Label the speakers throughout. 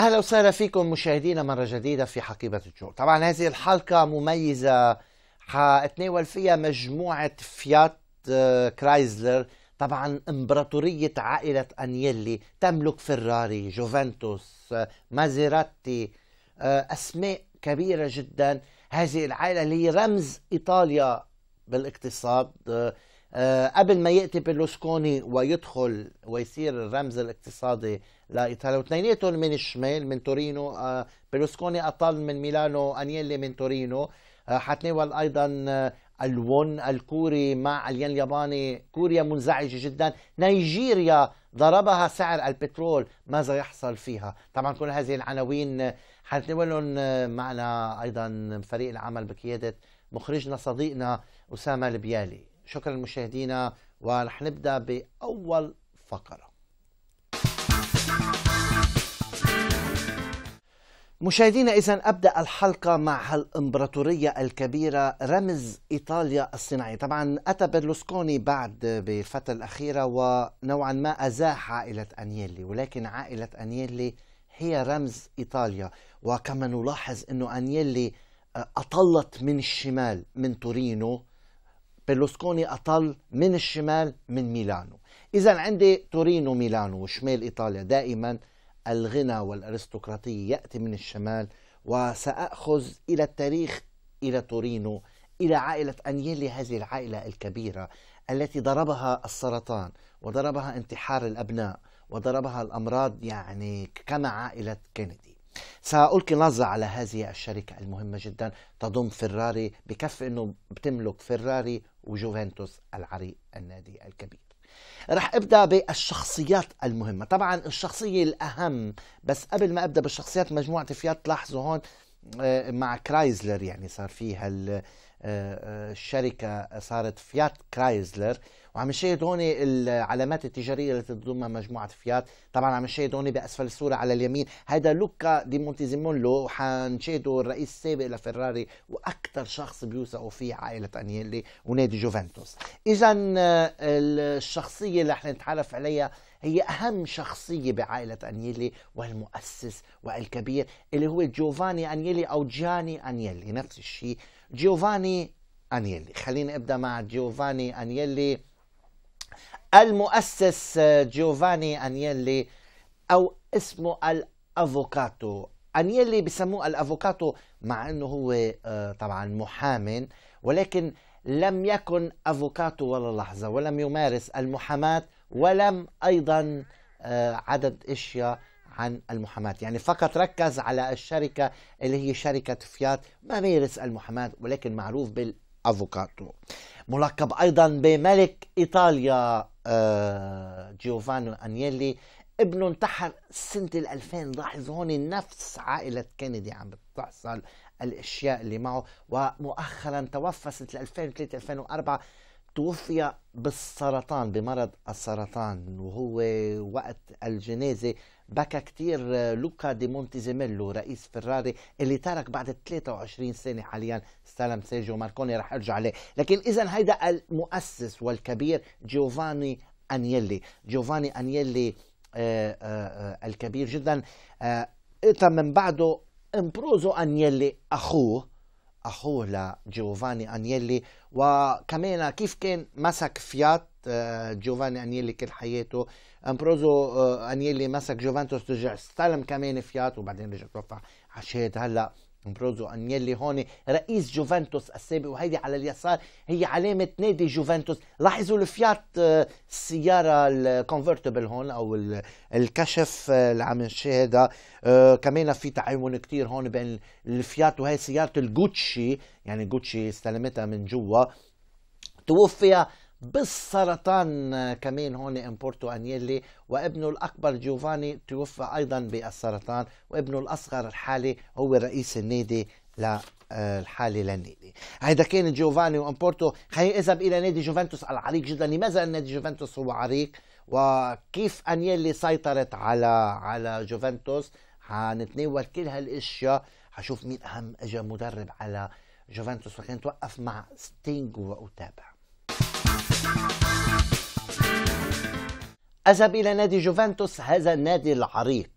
Speaker 1: اهلا وسهلا فيكم مشاهدينا مره جديده في حقيبه الجو طبعا هذه الحلقه مميزه حاتناول فيها مجموعه فيات آه، كرايزلر طبعا امبراطوريه عائله انيلي تملك فراري جوفنتوس آه، مازيراتي آه، اسماء كبيره جدا هذه العائله اللي هي رمز ايطاليا بالاقتصاد آه، قبل ما ياتي بيرلوسكوني ويدخل ويصير الرمز الاقتصادي لايطاليا واثنيناتهم من الشمال من تورينو آه، بيرلوسكوني اطل من ميلانو انيلي من تورينو آه، حتناول ايضا الون الكوري مع الين الياباني كوريا منزعجه جدا نيجيريا ضربها سعر البترول ماذا يحصل فيها طبعا كل هذه العناوين حتناولهم معنا ايضا فريق العمل بقياده مخرجنا صديقنا اسامه البيالي شكرا لمشاهدينا ورح نبدا باول فقره مشاهدينا اذا ابدا الحلقه مع هالامبراطوريه الكبيره رمز ايطاليا الصناعيه، طبعا اتى برلوسكوني بعد بالفتره الاخيره ونوعا ما ازاح عائله انيلي ولكن عائله انيلي هي رمز ايطاليا وكما نلاحظ انه انيلي آه، اطلت من الشمال من تورينو بيرلوسكوني أطل من الشمال من ميلانو إذا عندي تورينو ميلانو وشمال إيطاليا دائما الغنى والأرستقراطية يأتي من الشمال وسأأخذ إلى التاريخ إلى تورينو إلى عائلة أنيلي هذه العائلة الكبيرة التي ضربها السرطان وضربها انتحار الأبناء وضربها الأمراض يعني كما عائلة كينيدي سألقي نظرة على هذه الشركة المهمة جدا تضم فراري بكفي أنه بتملك فراري وجوفنتوس العريق النادي الكبير رح ابدا بالشخصيات المهمه طبعا الشخصيه الاهم بس قبل ما ابدا بالشخصيات مجموعه فيات لاحظوا هون آه، مع كرايزلر يعني صار في هال آه، آه، الشركه صارت فيات كرايزلر وعم نشاهد هون العلامات التجاريه التي تضمها مجموعه فيات طبعا عم نشاهد هون باسفل الصوره على اليمين هذا لوكا دي مونتيزيمولو حنشاهده الرئيس السابق لفراري واكثر شخص بيوثقوا فيه عائله انيلي ونادي جوفنتوس اذا الشخصيه اللي رح نتعرف عليها هي أهم شخصية بعائلة أنيلي والمؤسس والكبير اللي هو جوفاني أنيلي أو جاني أنيلي نفس الشيء جوفاني أنيلي خليني أبدأ مع جوفاني أنيلي المؤسس آه، جيوفاني أنيلي أو اسمه الأفوكاتو أنيلي بسموه الأفوكاتو مع أنه هو آه، طبعا محام ولكن لم يكن أفوكاتو ولا لحظة ولم يمارس المحاماة ولم أيضا آه، عدد أشياء عن المحاماة يعني فقط ركز على الشركة اللي هي شركة فيات ما مارس المحاماة ولكن معروف بالأفوكاتو ملقب أيضا بملك إيطاليا آه، جيوفانو أنيلي ابنه انتحر سنة 2000 لاحظ هون نفس عائلة كندي عم بتحصل الأشياء اللي معه ومؤخرا توفى سنة 2003 2004 توفي بالسرطان بمرض السرطان وهو وقت الجنازة بكى كثير آه، لوكا دي مونتيزيميلو رئيس فراري اللي ترك بعد 23 سنه حاليا استلم سيرجيو ماركوني رح ارجع عليه لكن اذا هيدا المؤسس والكبير جوفاني انيلي جوفاني انيلي آه، آه، الكبير جدا اتى من بعده امبروزو انيلي اخوه اخوه لجيوفاني انيلي وكمان كيف كان مسك فيات جيوفاني انيلي كل حياته امبروزو انيلي مسك جوفانتوس رجع استلم كمان فيات وبعدين رجع توفى عشيت هلا امبروزو انيلي هون رئيس جوفنتوس السابق وهيدي على اليسار هي علامه نادي جوفنتوس لاحظوا الفيات السياره آه، الكونفرتبل هون او الكشف آه، اللي عم نشاهدها كمان في تعاون كتير هون بين الفيات وهي سياره الجوتشي يعني جوتشي استلمتها من جوا توفي بالسرطان كمان هون امبورتو انيلي وابنه الاكبر جوفاني توفى ايضا بالسرطان وابنه الاصغر الحالي هو رئيس النادي آه، الحالي للنادي هيدا كان جوفاني وامبورتو خلينا نذهب الى نادي جوفنتوس العريق جدا لماذا نادي جوفنتوس هو عريق وكيف انيلي سيطرت على على جوفنتوس حنتناول كل هالاشياء حشوف مين اهم اجى مدرب على جوفنتوس وكان توقف مع ستينج واتابع أذهب إلى نادي جوفنتوس هذا النادي العريق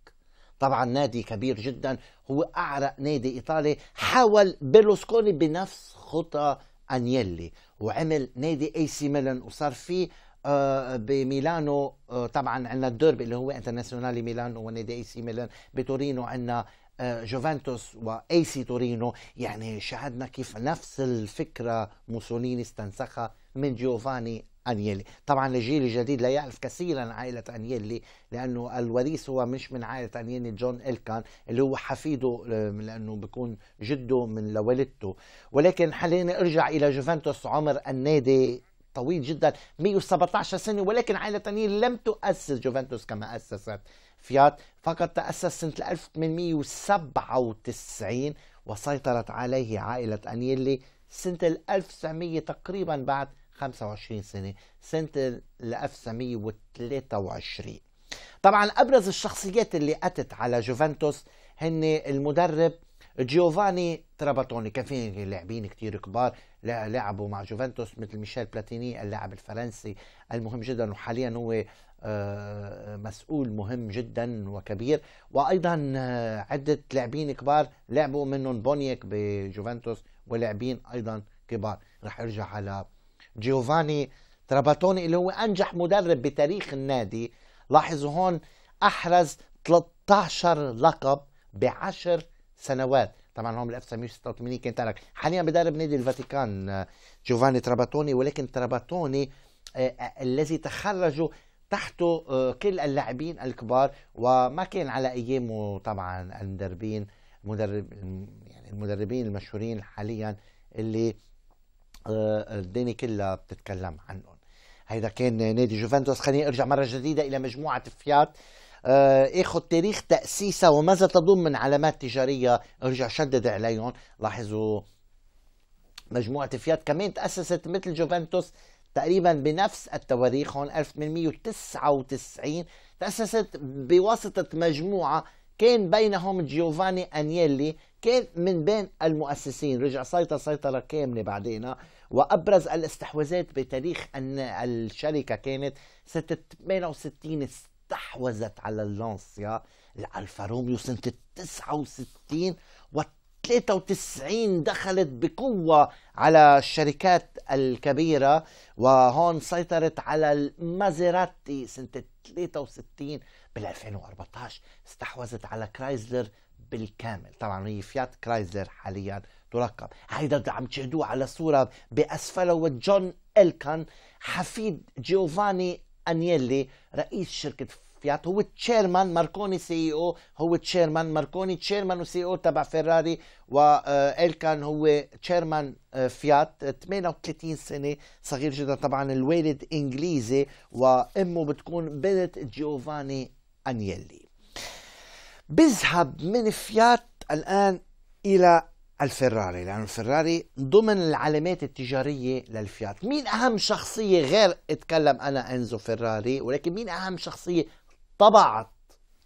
Speaker 1: طبعا نادي كبير جدا هو أعرق نادي إيطالي حاول بيرلوسكوني بنفس خطى أنيلي وعمل نادي اي سي ميلان وصار فيه آه بميلانو آه طبعا عندنا الديربي اللي هو انترناسيونالي ميلانو ونادي اي سي ميلان بتورينو عندنا آه جوفنتوس واي سي تورينو يعني شاهدنا كيف نفس الفكره موسوليني استنسخها من جيوفاني أنيلي طبعا الجيل الجديد لا يعرف كثيرا عائلة أنيلي لأنه الوريث هو مش من عائلة أنيلي جون إلكان اللي هو حفيده آه، لأنه بيكون جده من لوالدته ولكن خليني أرجع إلى جوفنتوس عمر النادي طويل جدا 117 سنة ولكن عائلة أنيلي لم تؤسس جوفنتوس كما أسست فيات فقط تأسس سنة 1897 وسيطرت عليه عائلة أنيلي سنة 1900 تقريبا بعد 25 سنة سنة 1923 طبعا أبرز الشخصيات اللي أتت على جوفنتوس هن المدرب جيوفاني تراباتوني كان في لاعبين كتير كبار لعبوا مع جوفنتوس مثل ميشيل بلاتيني اللاعب الفرنسي المهم جدا وحاليا هو آه، مسؤول مهم جدا وكبير وايضا آه، عده لاعبين كبار لعبوا منهم بونيك بجوفنتوس ولاعبين ايضا كبار رح ارجع على جيوفاني تراباتوني اللي هو انجح مدرب بتاريخ النادي لاحظوا هون احرز 13 لقب بعشر سنوات طبعا هون بال 1986 كان ترك حاليا بدرب نادي الفاتيكان آه، جوفاني تراباتوني ولكن تراباتوني آه، آه، الذي تخرجوا تحته كل اللاعبين الكبار وما كان على ايامه طبعا المدربين مدرب يعني المدربين المشهورين حاليا اللي آه، الدنيا كلها بتتكلم عنهم هيدا كان نادي جوفنتوس خليني ارجع مره جديده الى مجموعه فيات آه، اخذ تاريخ تاسيسها وماذا تضم من علامات تجاريه ارجع شدد عليهم لاحظوا مجموعه فيات كمان تاسست مثل جوفنتوس تقريبا بنفس التواريخ هون 1899 تاسست بواسطه مجموعه كان بينهم جيوفاني أنيلي كان من بين المؤسسين رجع سيطر سيطرة كاملة بعدين وأبرز الاستحواذات بتاريخ أن الشركة كانت سنة 68 استحوذت على اللانسيا الألفا روميو سنة 69 و 93 دخلت بقوة على الشركات الكبيرة وهون سيطرت على المازيراتي سنة 63 بال 2014 استحوذت على كرايزلر بالكامل طبعا هي فيات كرايزلر حاليا ترقب هيدا عم تشاهدوه على صورة بأسفله وجون إلكان حفيد جيوفاني أنيلي رئيس شركة فيات هو تشيرمان ماركوني سي او هو تشيرمان ماركوني تشيرمان وسي او تبع فيراري والكان آه، هو تشيرمان آه، فيات 38 سنه صغير جدا طبعا الوالد انجليزي وامه بتكون بنت جيوفاني أنيلي بذهب من فيات الآن إلى الفراري لأن الفراري ضمن العلامات التجارية للفيات مين أهم شخصية غير اتكلم أنا أنزو فراري ولكن مين أهم شخصية طبعت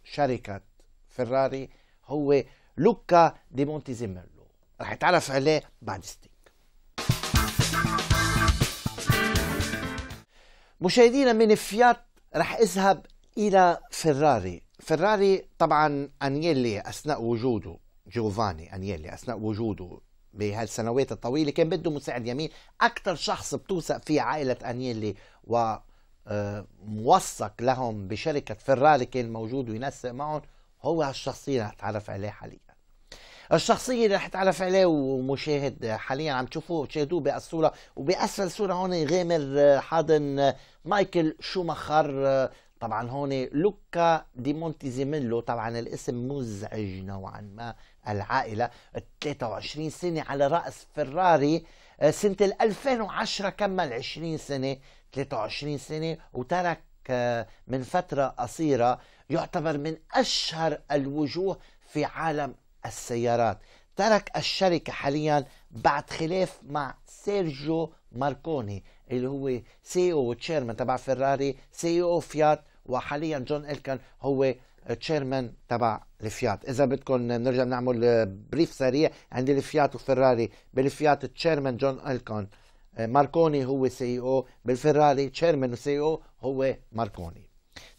Speaker 1: شركة فراري هو لوكا دي مونتيزيميرلو رح تعرف عليه بعد ستيك مشاهدينا من فيات رح اذهب إلى فراري فراري طبعا أنيلي أثناء وجوده جوفاني أنيلي أثناء وجوده بهالسنوات الطويلة كان بده مساعد يمين أكثر شخص بتوثق فيه عائلة أنيلي و آه، موثق لهم بشركة فراري كان موجود وينسق معهم هو هالشخصية رح تعرف عليه حاليا الشخصية اللي رح تعرف عليه ومشاهد حاليا عم تشوفوه تشاهدوه بالصورة وبأسفل الصورة هون غامر آه، حاضن آه، مايكل شومخر طبعا هون لوكا دي مونتيزيميلو طبعا الاسم مزعج نوعا ما العائله 23 سنه على راس فراري آه، سنه 2010 كمل 20 سنه 23 سنه وترك آه، من فتره قصيره يعتبر من اشهر الوجوه في عالم السيارات ترك الشركه حاليا بعد خلاف مع سيرجيو ماركوني اللي هو سي او تشيرمان تبع فيراري سي او فيات وحاليا جون الكن هو تشيرمان تبع الفيات اذا بدكم نرجع نعمل بريف سريع عند الفيات وفيراري بالفيات تشيرمان جون الكن ماركوني هو سي او بالفيراري تشيرمان وسي او هو ماركوني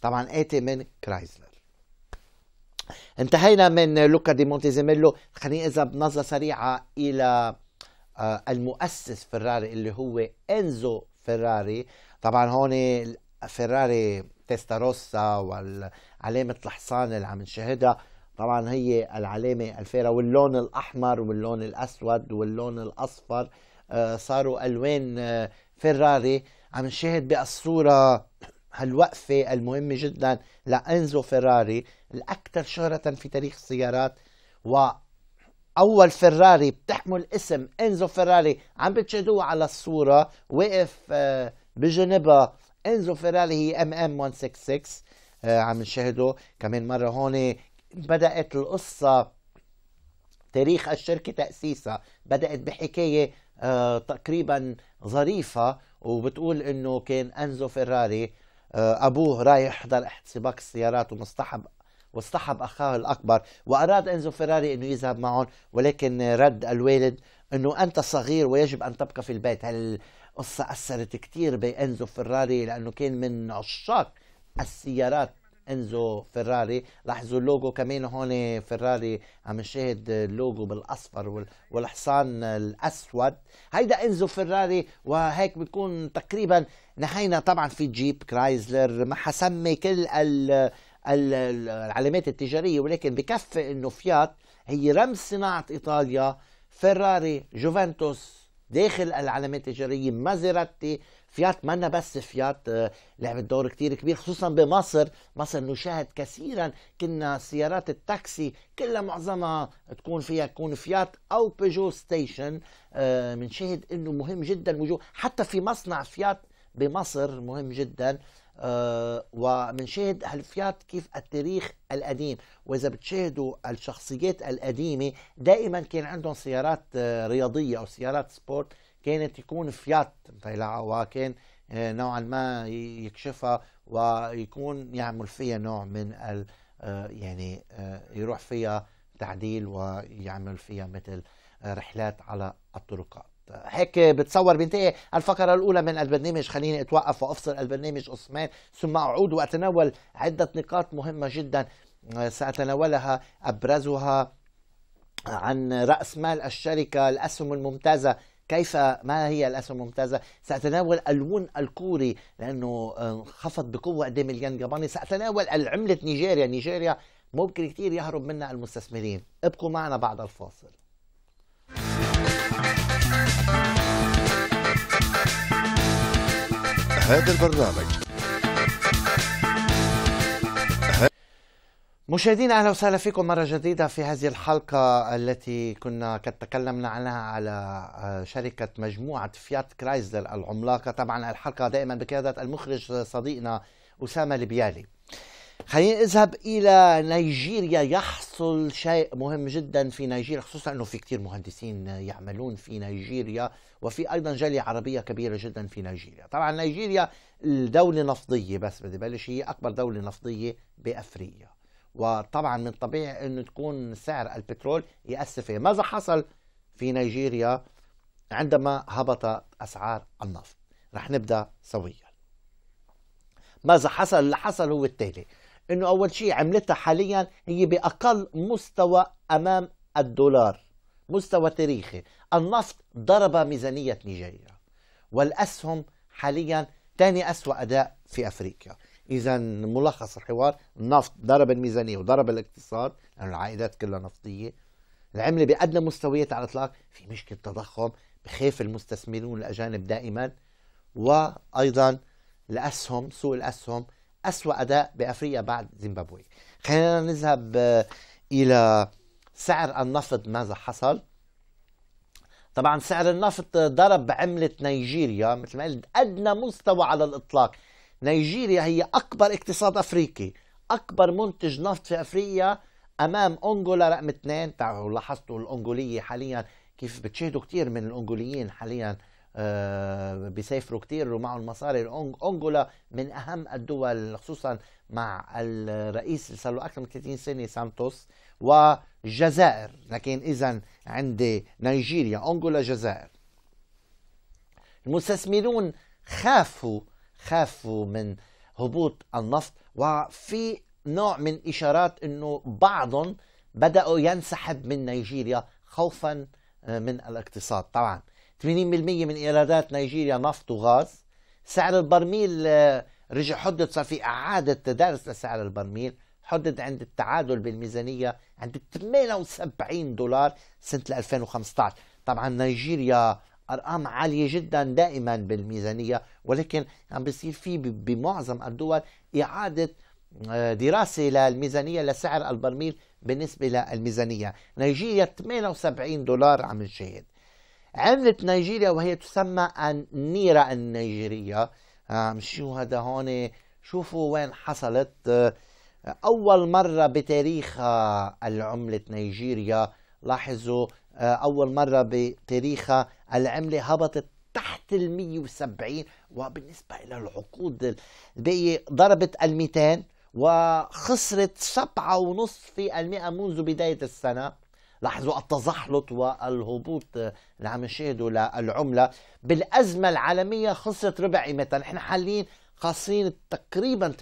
Speaker 1: طبعا اتي من كرايزلر انتهينا من لوكا دي مونتيزيميلو خليني اذا بنظره سريعه الى آه، المؤسس فراري اللي هو انزو فراري طبعا هون فراري تيستاروسا والعلامة الحصان اللي عم نشاهدها طبعا هي العلامة الفيرا واللون الأحمر واللون الأسود واللون الأصفر آه، صاروا ألوان آه، فراري عم نشاهد بالصورة هالوقفة المهمة جدا لأنزو فراري الأكثر شهرة في تاريخ السيارات و اول فراري بتحمل اسم انزو فيراري عم بتشاهدوه على الصوره واقف آه، بجنبها انزو فيراري هي ام ام 166 عم نشاهده كمان مره هون بدات القصه تاريخ الشركه تاسيسها بدات بحكايه آه، تقريبا ظريفه وبتقول انه كان انزو فيراري آه، ابوه رايح يحضر سباق السيارات ومصطحب واصطحب اخاه الاكبر واراد انزو فيراري انه يذهب معهم ولكن رد الوالد انه انت صغير ويجب ان تبقى في البيت هالقصه اثرت كثير بانزو فيراري لانه كان من عشاق السيارات انزو فيراري لاحظوا اللوجو كمان هون فيراري عم نشاهد اللوجو بالاصفر والحصان الاسود هيدا انزو فيراري وهيك بتكون تقريبا نهينا طبعا في جيب كرايزلر ما حسمي كل ال العلامات التجارية ولكن بكفي أنه فيات هي رمز صناعة إيطاليا فيراري جوفنتوس داخل العلامات التجارية مازيراتي فيات منا بس فيات آه، لعبت دور كتير كبير خصوصا بمصر مصر نشاهد كثيرا كنا سيارات التاكسي كلها معظمها تكون فيها تكون فيات او بيجو ستيشن بنشاهد انه مهم جدا وجود حتى في مصنع فيات بمصر مهم جدا آه، ومنشاهد حلفيات كيف التاريخ القديم واذا بتشاهدوا الشخصيات القديمه دائما كان عندهم سيارات آه، رياضيه او سيارات سبورت كانت يكون فيات مطلعة وكان آه، نوعا ما يكشفها ويكون يعمل فيها نوع من ال يعني يروح فيها تعديل ويعمل فيها مثل رحلات على الطرقات هيك بتصور بينتهي الفقرة الأولى من البرنامج خليني أتوقف وأفصل البرنامج قسمين ثم أعود وأتناول عدة نقاط مهمة جدا آه، سأتناولها أبرزها عن رأس مال الشركة الأسهم الممتازة كيف ما هي الاسهم الممتازه؟ ساتناول الون الكوري لانه انخفض بقوه قدام الين الياباني، ساتناول العمله نيجيريا، نيجيريا ممكن كثير يهرب منها المستثمرين، ابقوا معنا بعد الفاصل. هذا البرنامج مشاهدينا اهلا وسهلا فيكم مره جديده في هذه الحلقه التي كنا قد تكلمنا عنها على آه، شركه مجموعه فيات كرايزلر العملاقه طبعا الحلقه دائما بقياده المخرج صديقنا اسامه البيالي خلينا نذهب الى نيجيريا يحصل شيء مهم جدا في نيجيريا خصوصا انه في كثير مهندسين يعملون في نيجيريا وفي ايضا جاليه عربيه كبيره جدا في نيجيريا طبعا نيجيريا الدوله نفطيه بس بدي بلش هي اكبر دوله نفطيه بافريقيا وطبعا من الطبيعي انه تكون سعر البترول ياثر فيه ماذا حصل في نيجيريا عندما هبطت اسعار النفط رح نبدا سويا ماذا حصل اللي حصل هو التالي انه اول شيء عملتها حاليا هي باقل مستوى امام الدولار مستوى تاريخي النفط ضرب ميزانية نيجيريا والأسهم حاليا ثاني أسوأ أداء في أفريقيا إذا ملخص الحوار النفط ضرب الميزانية وضرب الاقتصاد لأن يعني العائدات كلها نفطية العملة بأدنى مستويات على الإطلاق في مشكلة تضخم بخاف المستثمرون الأجانب دائما وأيضا الأسهم سوق الأسهم أسوأ أداء بأفريقيا بعد زيمبابوي خلينا نذهب آه، إلى سعر النفط ماذا حصل طبعا سعر النفط ضرب عملة نيجيريا مثل ما قلت أدنى مستوى على الإطلاق نيجيريا هي أكبر اقتصاد أفريقي أكبر منتج نفط في أفريقيا أمام أنغولا رقم اثنين تعالوا لاحظتوا الأنغولية حاليا كيف بتشاهدوا كثير من الأنغوليين حاليا آه، بيسافروا كتير ومعه المصاري انجولا من اهم الدول خصوصا مع الرئيس اللي صار له اكثر من 30 سنه سانتوس والجزائر لكن اذا عندي نيجيريا انجولا جزائر المستثمرون خافوا خافوا من هبوط النفط وفي نوع من اشارات انه بعضهم بداوا ينسحب من نيجيريا خوفا آه، من الاقتصاد طبعا 80% من ايرادات نيجيريا نفط وغاز سعر البرميل آه، رجع حدد صار في اعاده تدارس لسعر البرميل حدد عند التعادل بالميزانيه عند 78 دولار سنه 2015 طبعا نيجيريا ارقام عاليه جدا دائما بالميزانيه ولكن عم يعني بيصير في بمعظم الدول اعاده آه، دراسه للميزانيه لسعر البرميل بالنسبه للميزانيه نيجيريا 78 دولار عم نشاهد عملت نيجيريا وهي تسمى النيرة النيجيرية آه، شو هذا هون شوفوا وين حصلت آه، أول مرة بتاريخ آه، العملة نيجيريا لاحظوا أول مرة بتاريخ العملة هبطت تحت ال 170 وبالنسبة إلى العقود الباقية ضربت ال 200 وخسرت 7.5% منذ بداية السنة لاحظوا التزحلط والهبوط آه، اللي عم نشاهده للعمله بالازمه العالميه خسرت ربع قيمتها نحن حاليا خاصين تقريبا 8%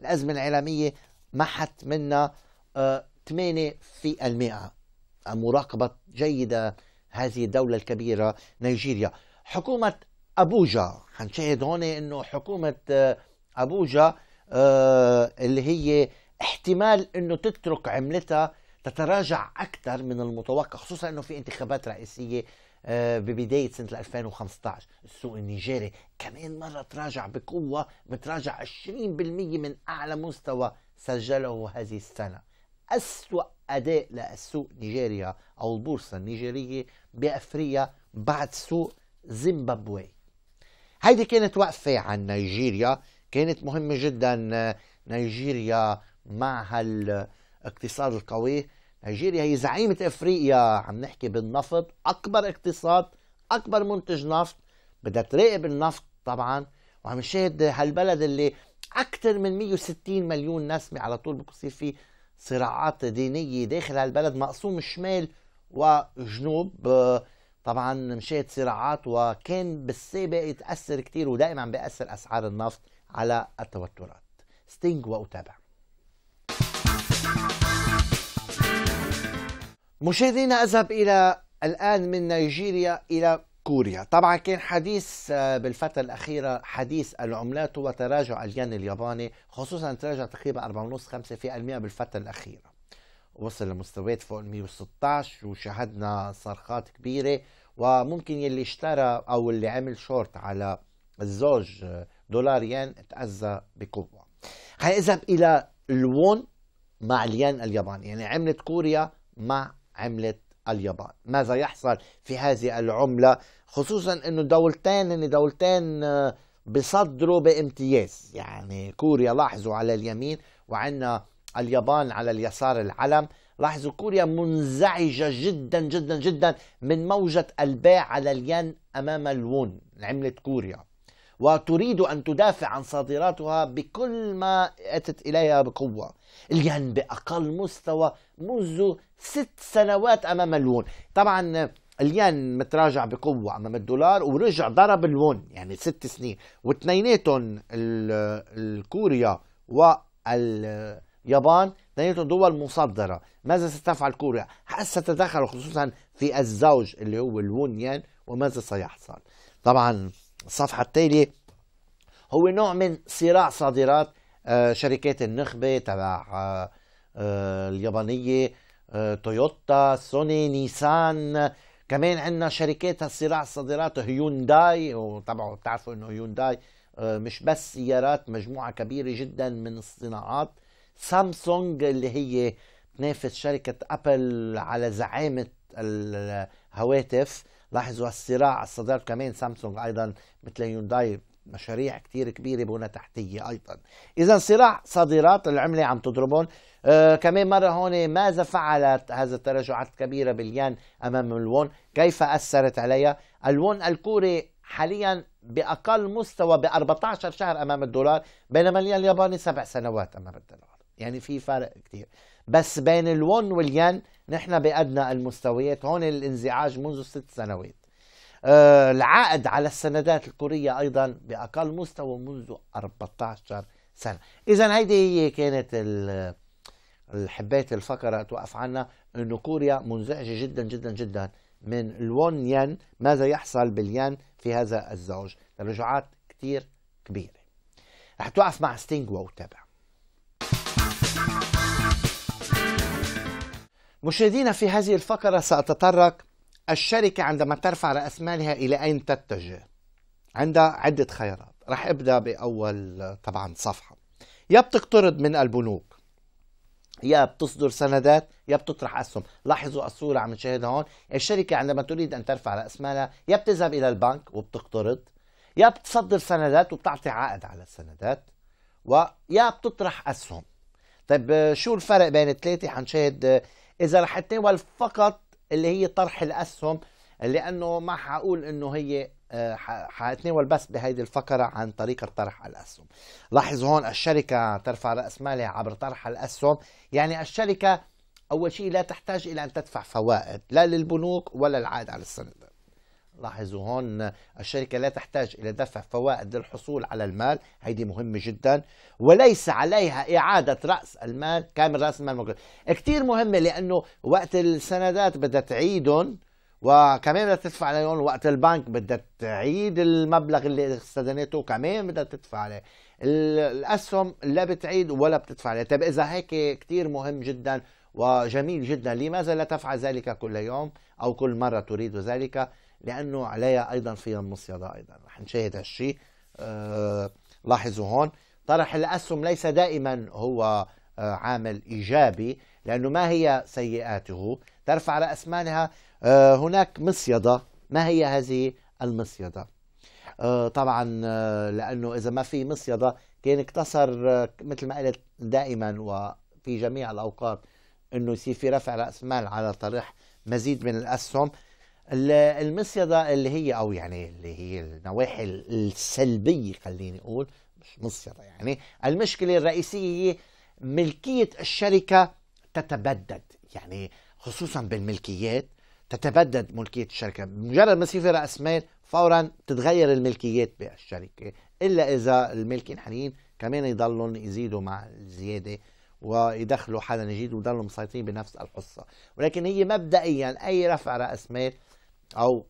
Speaker 1: الازمه العالميه محت منا 8% آه، مراقبه جيده هذه الدوله الكبيره نيجيريا حكومه ابوجا حنشاهد هون انه حكومه آه، ابوجا اللي هي احتمال انه تترك عملتها تتراجع أكثر من المتوقع خصوصا أنه في انتخابات رئيسية آه، ببداية سنة 2015 السوق النيجيري كمان مرة تراجع بقوة متراجع 20% من أعلى مستوى سجله هذه السنة أسوأ أداء للسوق نيجيريا أو البورصة النيجيرية بأفريقيا بعد سوق زيمبابوي هيدي كانت وقفة عن نيجيريا كانت مهمة جدا آه، نيجيريا مع هالاقتصاد القوي نيجيريا هي زعيمة افريقيا عم نحكي بالنفط اكبر اقتصاد اكبر منتج نفط بدها تراقب النفط طبعا وعم نشاهد هالبلد اللي اكثر من 160 مليون نسمة على طول بقصير في صراعات دينية داخل هالبلد مقسوم شمال وجنوب طبعا مشاهد صراعات وكان بالسابق يتأثر كثير ودائما بيأثر أسعار النفط على التوترات ستينج وأتابع مشاهدينا أذهب إلى الآن من نيجيريا إلى كوريا طبعا كان حديث آه، بالفترة الأخيرة حديث العملات وتراجع الين الياباني خصوصا تراجع تقريبا 4.5% بالفترة الأخيرة وصل لمستويات فوق 116 وشهدنا صرخات كبيرة وممكن يلي اشترى أو اللي عمل شورت على الزوج آه، دولار ين تأذى بقوة خلينا إلى الون مع الين الياباني يعني عملت كوريا مع عملة اليابان ماذا يحصل في هذه العملة خصوصا أنه دولتان إن دولتين آه، بصدروا بامتياز يعني كوريا لاحظوا على اليمين وعندنا اليابان على اليسار العلم لاحظوا كوريا منزعجة جدا جدا جدا من موجة البيع على الين أمام الون عملة كوريا وتريد أن تدافع عن صادراتها بكل ما أتت إليها بقوة الين بأقل مستوى منذ ست سنوات امام الون طبعا الين متراجع بقوة أمام الدولار ورجع ضرب الون يعني ست سنين واثنيناتهم الكوريا واليابان اثنيناتهم دول مصدرة ماذا ستفعل كوريا؟ هل ستتدخل خصوصا في الزوج اللي هو الون ين وماذا سيحصل؟ طبعا الصفحة التالية هو نوع من صراع صادرات آه، شركات النخبة تبع آه، آه، اليابانية آه، تويوتا سوني نيسان كمان عندنا شركات الصراع الصادرات هيونداي وطبعا بتعرفوا انه هيونداي آه، مش بس سيارات مجموعه كبيره جدا من الصناعات سامسونج اللي هي تنافس شركه ابل على زعامه الهواتف لاحظوا الصراع الصادرات كمان سامسونج ايضا مثل هيونداي مشاريع كتير كبيرة بنى تحتية أيضا إذا صراع صادرات العملة عم تضربهم آه كمان مرة هون ماذا فعلت هذه التراجعات الكبيرة بالين أمام الون كيف أثرت عليها الون الكوري حاليا بأقل مستوى ب 14 شهر أمام الدولار بينما الين الياباني سبع سنوات أمام الدولار يعني في فرق كتير بس بين الون والين نحن بأدنى المستويات هون الانزعاج منذ ست سنوات آه، العائد على السندات الكورية أيضا بأقل مستوى منذ 14 سنة إذا هيدي هي كانت حبيت الفقرة توقف عنها أنه كوريا منزعجة جدا جدا جدا من الون ين ماذا يحصل بالين في هذا الزوج تراجعات كتير كبيرة رح توقف مع ستينج وتابع مشاهدينا في هذه الفقرة سأتطرق الشركة عندما ترفع رأس مالها إلى أين تتجه عندها عدة خيارات رح أبدأ بأول طبعا صفحة يا بتقترض من البنوك يا بتصدر سندات يا بتطرح أسهم لاحظوا الصورة عم نشاهدها هون الشركة عندما تريد أن ترفع رأس مالها يا بتذهب إلى البنك وبتقترض يا بتصدر سندات وبتعطي عائد على السندات ويا بتطرح أسهم طيب شو الفرق بين الثلاثة حنشاهد إذا رح أتناول فقط اللي هي طرح الاسهم لانه ما حقول انه هي آه، حاتناول بس بهيدي الفقرة عن طريقة طرح الأسهم لاحظ هون الشركة ترفع رأس مالها عبر طرح الأسهم يعني الشركة أول شيء لا تحتاج إلى أن تدفع فوائد لا للبنوك ولا العائد على السند لاحظوا هون الشركة لا تحتاج إلى دفع فوائد للحصول على المال هيدي مهمة جدا وليس عليها إعادة رأس المال كامل رأس المال موجود كتير مهمة لأنه وقت السندات بدها تعيدهم وكمان بدها تدفع عليهم وقت البنك بدها تعيد المبلغ اللي استدنته وكمان بدها تدفع عليه الأسهم لا بتعيد ولا بتدفع عليه طيب إذا هيك كتير مهم جدا وجميل جدا لماذا لا تفعل ذلك كل يوم أو كل مرة تريد ذلك لانه عليها ايضا فيها المصيده ايضا رح نشاهد هالشيء آه لاحظوا هون طرح الاسهم ليس دائما هو آه عامل ايجابي لانه ما هي سيئاته ترفع راس مالها آه هناك مصيده ما هي هذه المصيده آه، طبعا آه، لانه اذا ما في مصيده كان اقتصر آه، مثل ما قلت دائما وفي جميع الاوقات انه يصير في رفع راس مال على طرح مزيد من الاسهم المصيدة اللي هي أو يعني اللي هي النواحي السلبية خليني أقول مش مصيدة يعني المشكلة الرئيسية هي ملكية الشركة تتبدد يعني خصوصا بالملكيات تتبدد ملكية الشركة بمجرد ما يصير في رأس مال فورا تتغير الملكيات بالشركة إلا إذا الملكين حاليين كمان يضلوا يزيدوا مع الزيادة ويدخلوا حدا جديد ويضلوا مسيطرين بنفس الحصة ولكن هي مبدئيا أي رفع رأس مال او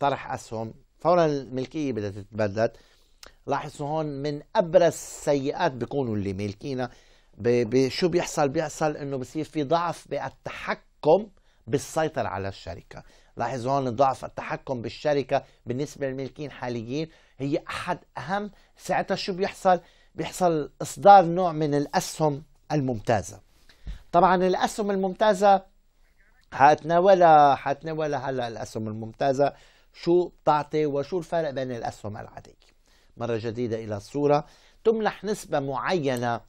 Speaker 1: طرح اسهم فورا الملكيه بدها تتبدل لاحظوا هون من ابرز السيئات بيكونوا اللي مالكينا بشو بيحصل بيحصل انه بصير في ضعف بالتحكم بالسيطرة على الشركة لاحظوا هون ضعف التحكم بالشركة بالنسبة للملكين حاليين هي أحد أهم ساعتها شو بيحصل بيحصل إصدار نوع من الأسهم الممتازة طبعا الأسهم الممتازة حتناولها حتناولها هلا الاسهم الممتازه شو بتعطي وشو الفرق بين الاسهم العاديه مره جديده الى الصوره تمنح نسبه معينه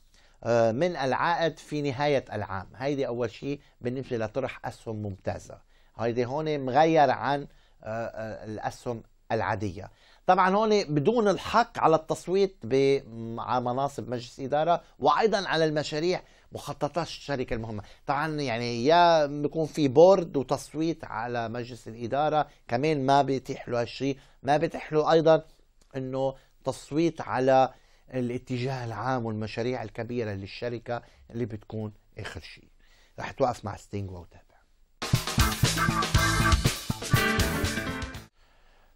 Speaker 1: آه، من العائد في نهاية العام هيدي أول شيء بالنسبة لطرح أسهم ممتازة هيدي هون مغير عن آه، آه، الأسهم العادية طبعا هون بدون الحق على التصويت على مناصب مجلس إدارة وأيضا على المشاريع مخططات الشركه المهمه طبعا يعني يا بيكون في بورد وتصويت على مجلس الاداره كمان ما بيتيح له هالشيء ما بيتيح له ايضا انه تصويت على الاتجاه العام والمشاريع الكبيره للشركه اللي بتكون اخر شيء رح توقف مع ستينج وتابع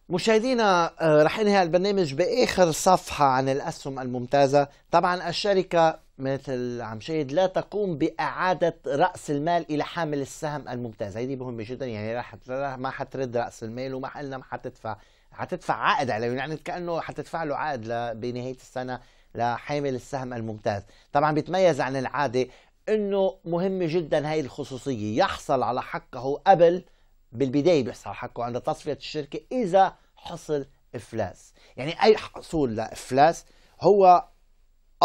Speaker 1: مشاهدينا آه، رح انهي البرنامج باخر صفحه عن الاسهم الممتازه طبعا الشركه مثل عم شاهد لا تقوم بإعادة رأس المال إلى حامل السهم الممتاز هيدي مهمة جدا يعني راح ما حترد رأس المال وما قلنا ما حتدفع حتدفع عائد عليه يعني كأنه حتدفع له عائد بنهاية السنة لحامل السهم الممتاز طبعا بيتميز عن العادة انه مهمة جدا هاي الخصوصية يحصل على حقه قبل بالبداية بيحصل على حقه عند تصفية الشركة إذا حصل إفلاس يعني أي حصول لإفلاس هو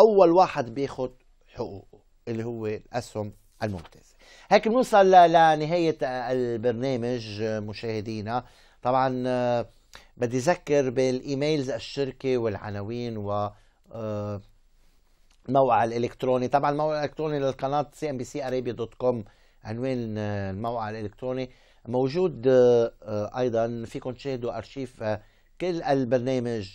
Speaker 1: اول واحد بياخذ حقوقه اللي هو الاسهم الممتازه هيك بنوصل لنهايه البرنامج مشاهدينا طبعا آه، بدي اذكر بالايميلز الشركه والعناوين و الموقع آه، الالكتروني طبعا الموقع الالكتروني للقناه سي ام بي سي ارابيا دوت كوم عنوان آه، الموقع الالكتروني موجود ايضا فيكم تشاهدوا ارشيف كل البرنامج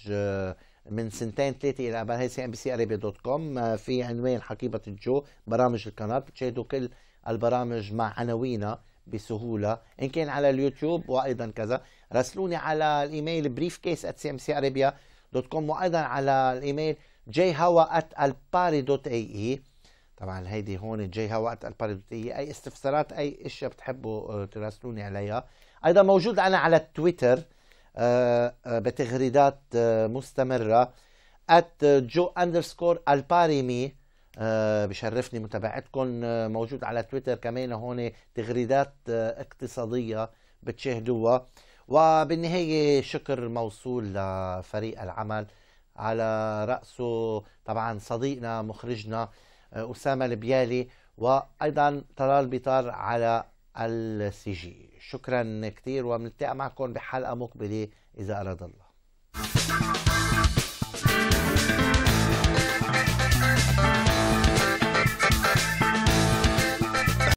Speaker 1: من سنتين ثلاثة إلى عبر هي سي ام بي سي عربي دوت كوم آه، في عنوان حقيبة الجو برامج القناة بتشاهدوا كل البرامج مع عناوينها بسهولة إن كان على اليوتيوب وأيضا كذا راسلوني على الإيميل بريف كيس at كوم وأيضا على الإيميل jhawa at اي e. طبعا هيدي هون jhawa at الباري.ae أي استفسارات أي أشياء بتحبوا آه، تراسلوني عليها أيضا موجود أنا على التويتر آه، آه، بتغريدات آه، مستمرة at جو اندرسكور الباريمي بشرفني متابعتكم موجود على تويتر كمان هون تغريدات اقتصادية بتشاهدوها وبالنهاية شكر موصول لفريق العمل على رأسه طبعا صديقنا مخرجنا أسامة البيالي وأيضا طلال بيطار على السي جي شكرا كثير ومنلتقى معكم بحلقة مقبلة إذا أراد الله